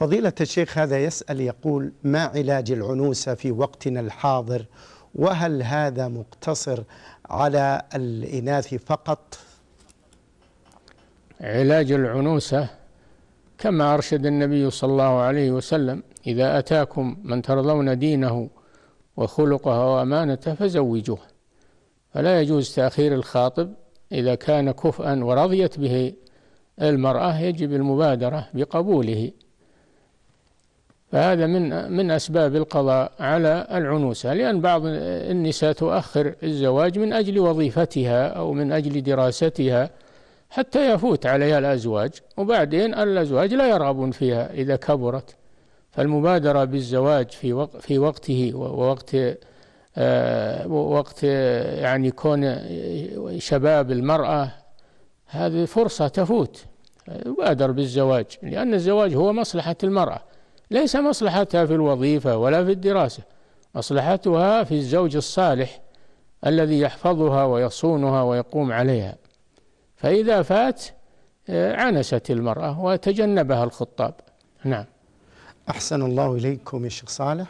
فضيلة الشيخ هذا يسأل يقول ما علاج العنوسة في وقتنا الحاضر وهل هذا مقتصر على الإناث فقط علاج العنوسة كما أرشد النبي صلى الله عليه وسلم إذا أتاكم من ترضون دينه وخلقه وأمانته فزوجوه فلا يجوز تأخير الخاطب إذا كان كفءا ورضيت به المرأة يجب المبادرة بقبوله فهذا من من أسباب القضاء على العنوسة لأن بعض النساء تؤخر الزواج من أجل وظيفتها أو من أجل دراستها حتى يفوت عليها الأزواج وبعدين الأزواج لا يرغبون فيها إذا كبرت فالمبادرة بالزواج في وق في وقته ووقت آه وقت يعني كون شباب المرأة هذه فرصة تفوت يبادر بالزواج لأن الزواج هو مصلحة المرأة ليس مصلحتها في الوظيفة ولا في الدراسة مصلحتها في الزوج الصالح الذي يحفظها ويصونها ويقوم عليها فإذا فات آه، عنست المرأة وتجنبها الخطاب نعم أحسن الله إليكم يا شيخ صالح